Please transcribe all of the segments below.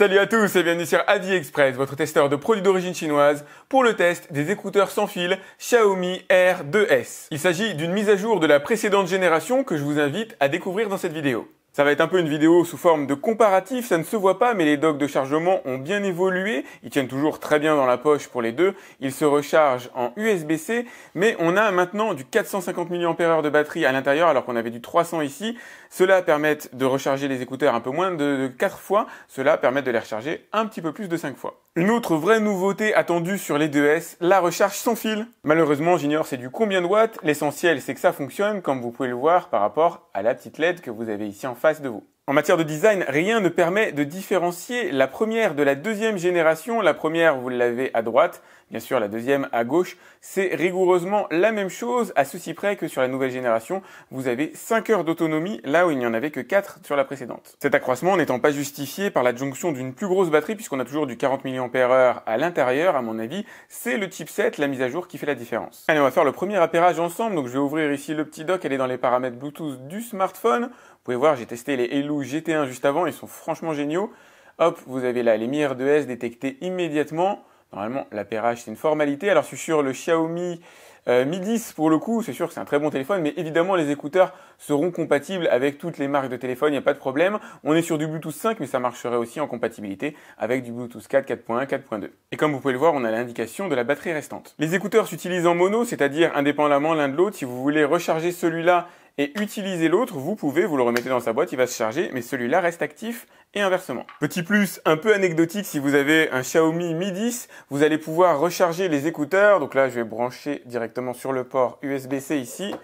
Salut à tous et bienvenue sur Adi Express, votre testeur de produits d'origine chinoise pour le test des écouteurs sans fil Xiaomi R2S. Il s'agit d'une mise à jour de la précédente génération que je vous invite à découvrir dans cette vidéo. Ça va être un peu une vidéo sous forme de comparatif, ça ne se voit pas, mais les docks de chargement ont bien évolué, ils tiennent toujours très bien dans la poche pour les deux, ils se rechargent en USB-C, mais on a maintenant du 450 mAh de batterie à l'intérieur alors qu'on avait du 300 ici. Cela permet de recharger les écouteurs un peu moins de 4 fois, cela permet de les recharger un petit peu plus de 5 fois. Une autre vraie nouveauté attendue sur les 2S, la recharge sans fil. Malheureusement, j'ignore c'est du combien de watts, l'essentiel c'est que ça fonctionne comme vous pouvez le voir par rapport à la petite LED que vous avez ici en face de vous. En matière de design, rien ne permet de différencier la première de la deuxième génération. La première, vous l'avez à droite, Bien sûr, la deuxième à gauche, c'est rigoureusement la même chose, à ceci près que sur la nouvelle génération, vous avez 5 heures d'autonomie là où il n'y en avait que 4 sur la précédente. Cet accroissement n'étant pas justifié par l'adjonction d'une plus grosse batterie, puisqu'on a toujours du 40 mAh à l'intérieur, à mon avis, c'est le chipset, la mise à jour qui fait la différence. Allez, on va faire le premier appairage ensemble, donc je vais ouvrir ici le petit dock, aller dans les paramètres Bluetooth du smartphone. Vous pouvez voir, j'ai testé les Hello GT1 juste avant, ils sont franchement géniaux. Hop, vous avez là les mir de S détectés immédiatement. Normalement, l'appairage, c'est une formalité. Alors, je suis sur le Xiaomi euh, Mi 10 pour le coup, c'est sûr que c'est un très bon téléphone, mais évidemment les écouteurs seront compatibles avec toutes les marques de téléphone, il n'y a pas de problème. On est sur du Bluetooth 5, mais ça marcherait aussi en compatibilité avec du Bluetooth 4, 4.1, 4.2. Et comme vous pouvez le voir, on a l'indication de la batterie restante. Les écouteurs s'utilisent en mono, c'est-à-dire indépendamment l'un de l'autre. Si vous voulez recharger celui-là et utiliser l'autre, vous pouvez, vous le remettez dans sa boîte, il va se charger, mais celui-là reste actif et inversement. Petit plus un peu anecdotique, si vous avez un Xiaomi Mi 10, vous allez pouvoir recharger les écouteurs. Donc là, je vais brancher directement sur le port USB-C ici.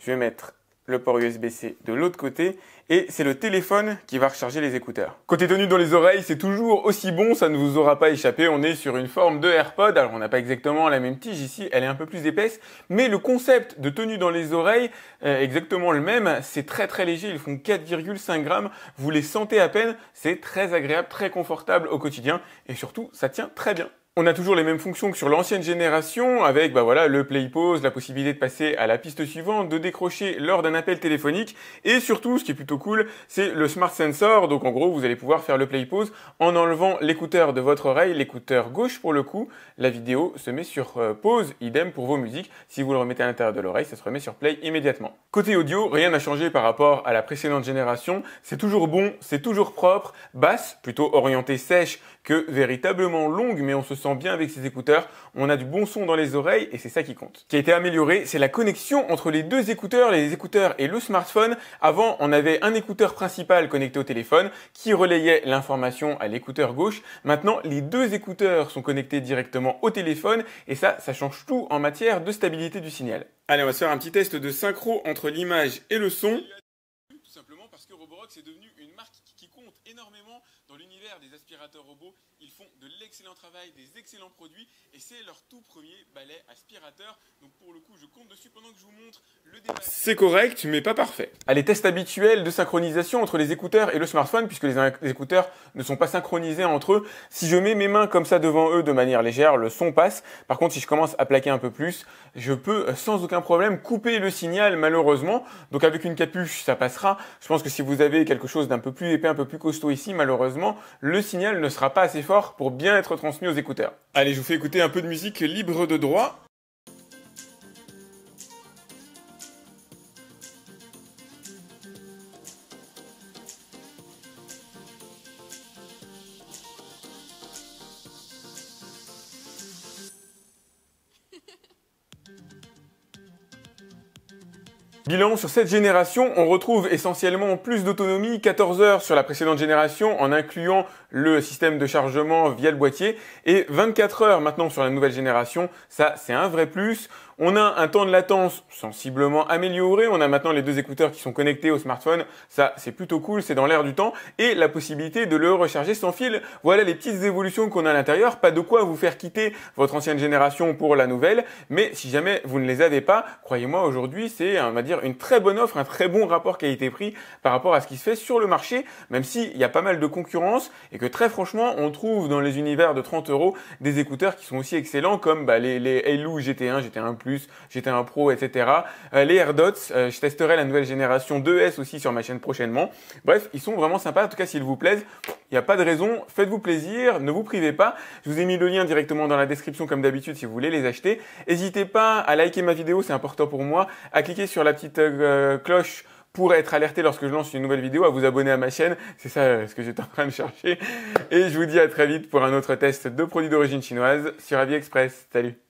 Je vais mettre le port USB-C de l'autre côté et c'est le téléphone qui va recharger les écouteurs. Côté tenue dans les oreilles, c'est toujours aussi bon, ça ne vous aura pas échappé, on est sur une forme de AirPod, alors on n'a pas exactement la même tige ici, elle est un peu plus épaisse, mais le concept de tenue dans les oreilles, euh, exactement le même, c'est très très léger, ils font 4,5 grammes, vous les sentez à peine, c'est très agréable, très confortable au quotidien et surtout ça tient très bien on a toujours les mêmes fonctions que sur l'ancienne génération, avec bah voilà le play pause, la possibilité de passer à la piste suivante, de décrocher lors d'un appel téléphonique, et surtout, ce qui est plutôt cool, c'est le smart sensor. Donc en gros, vous allez pouvoir faire le play pause en enlevant l'écouteur de votre oreille, l'écouteur gauche pour le coup. La vidéo se met sur euh, pause, idem pour vos musiques. Si vous le remettez à l'intérieur de l'oreille, ça se remet sur play immédiatement. Côté audio, rien n'a changé par rapport à la précédente génération. C'est toujours bon, c'est toujours propre, basse, plutôt orientée sèche que véritablement longue, mais on se sent bien avec ses écouteurs, on a du bon son dans les oreilles et c'est ça qui compte. Ce qui a été amélioré, c'est la connexion entre les deux écouteurs, les écouteurs et le smartphone. Avant, on avait un écouteur principal connecté au téléphone qui relayait l'information à l'écouteur gauche. Maintenant, les deux écouteurs sont connectés directement au téléphone et ça, ça change tout en matière de stabilité du signal. Allez, on va se faire un petit test de synchro entre l'image et le son. Tout simplement parce que Roborock c'est devenu une marque qui compte énormément dans l'univers des aspirateurs robots ils font de l'excellent travail, des excellents produits et c'est leur tout premier balai aspirateur. Donc pour le coup, je compte dessus pendant que je vous montre le déballage. C'est correct, mais pas parfait. Allez, test habituel de synchronisation entre les écouteurs et le smartphone puisque les écouteurs ne sont pas synchronisés entre eux. Si je mets mes mains comme ça devant eux de manière légère, le son passe. Par contre, si je commence à plaquer un peu plus, je peux euh, sans aucun problème couper le signal malheureusement. Donc avec une capuche, ça passera. Je pense que si vous avez quelque chose d'un peu plus épais, un peu plus costaud ici, malheureusement, le signal ne sera pas assez pour bien être transmis aux écouteurs. Allez, je vous fais écouter un peu de musique libre de droit. Bilan sur cette génération, on retrouve essentiellement plus d'autonomie, 14 heures sur la précédente génération en incluant le système de chargement via le boîtier et 24 heures maintenant sur la nouvelle génération, ça c'est un vrai plus. On a un temps de latence sensiblement amélioré, on a maintenant les deux écouteurs qui sont connectés au smartphone, ça c'est plutôt cool, c'est dans l'air du temps et la possibilité de le recharger sans fil. Voilà les petites évolutions qu'on a à l'intérieur, pas de quoi vous faire quitter votre ancienne génération pour la nouvelle, mais si jamais vous ne les avez pas, croyez-moi aujourd'hui, c'est on va dire une très bonne offre, un très bon rapport qualité-prix par rapport à ce qui se fait sur le marché, même s'il y a pas mal de concurrence et que très franchement, on trouve dans les univers de 30 euros des écouteurs qui sont aussi excellents comme bah, les, les GT1, GT1 Plus, GT1 Pro, etc. Euh, les AirDots, euh, je testerai la nouvelle génération 2S aussi sur ma chaîne prochainement. Bref, ils sont vraiment sympas. En tout cas, s'ils vous plaisent, il n'y a pas de raison. Faites-vous plaisir, ne vous privez pas. Je vous ai mis le lien directement dans la description comme d'habitude si vous voulez les acheter. N'hésitez pas à liker ma vidéo, c'est important pour moi, à cliquer sur la petite euh, cloche pour être alerté lorsque je lance une nouvelle vidéo, à vous abonner à ma chaîne. C'est ça euh, ce que j'étais en train de chercher. Et je vous dis à très vite pour un autre test de produits d'origine chinoise sur AliExpress. Salut